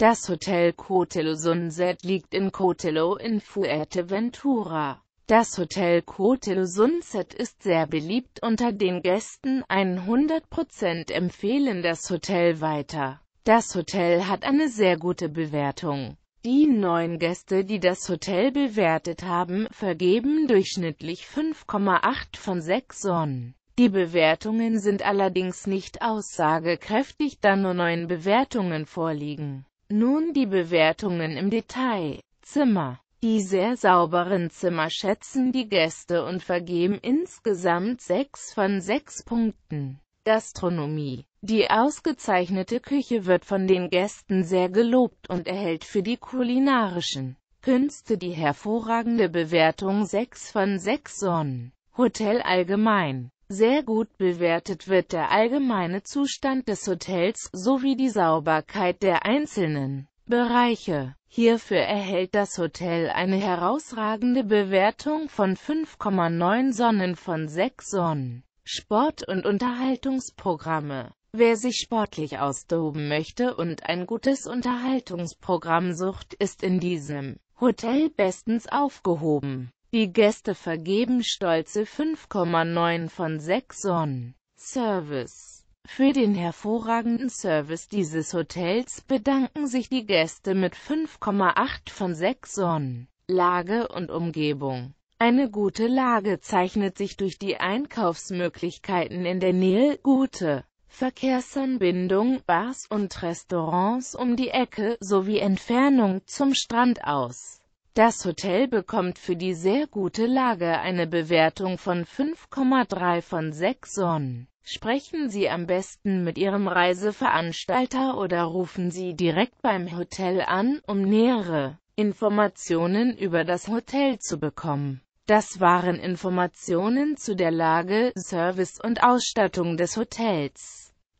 Das Hotel Cotelo Sunset liegt in Cotelo in Fuerteventura. Das Hotel Cotelo Sunset ist sehr beliebt unter den Gästen, 100% empfehlen das Hotel weiter. Das Hotel hat eine sehr gute Bewertung. Die neuen Gäste, die das Hotel bewertet haben, vergeben durchschnittlich 5,8 von 6 Sonnen. Die Bewertungen sind allerdings nicht aussagekräftig, da nur neun Bewertungen vorliegen. Nun die Bewertungen im Detail. Zimmer. Die sehr sauberen Zimmer schätzen die Gäste und vergeben insgesamt 6 von 6 Punkten. Gastronomie. Die ausgezeichnete Küche wird von den Gästen sehr gelobt und erhält für die kulinarischen Künste die hervorragende Bewertung 6 von 6 Sonnen. Hotel allgemein. Sehr gut bewertet wird der allgemeine Zustand des Hotels sowie die Sauberkeit der einzelnen Bereiche. Hierfür erhält das Hotel eine herausragende Bewertung von 5,9 Sonnen von 6 Sonnen. Sport- und Unterhaltungsprogramme Wer sich sportlich austoben möchte und ein gutes Unterhaltungsprogramm sucht, ist in diesem Hotel bestens aufgehoben. Die Gäste vergeben stolze 5,9 von 6 Sonnen. Service Für den hervorragenden Service dieses Hotels bedanken sich die Gäste mit 5,8 von 6 Sonnen. Lage und Umgebung Eine gute Lage zeichnet sich durch die Einkaufsmöglichkeiten in der Nähe, gute Verkehrsanbindung, Bars und Restaurants um die Ecke sowie Entfernung zum Strand aus. Das Hotel bekommt für die sehr gute Lage eine Bewertung von 5,3 von 6 Sonnen. Sprechen Sie am besten mit Ihrem Reiseveranstalter oder rufen Sie direkt beim Hotel an, um nähere Informationen über das Hotel zu bekommen. Das waren Informationen zu der Lage, Service und Ausstattung des Hotels.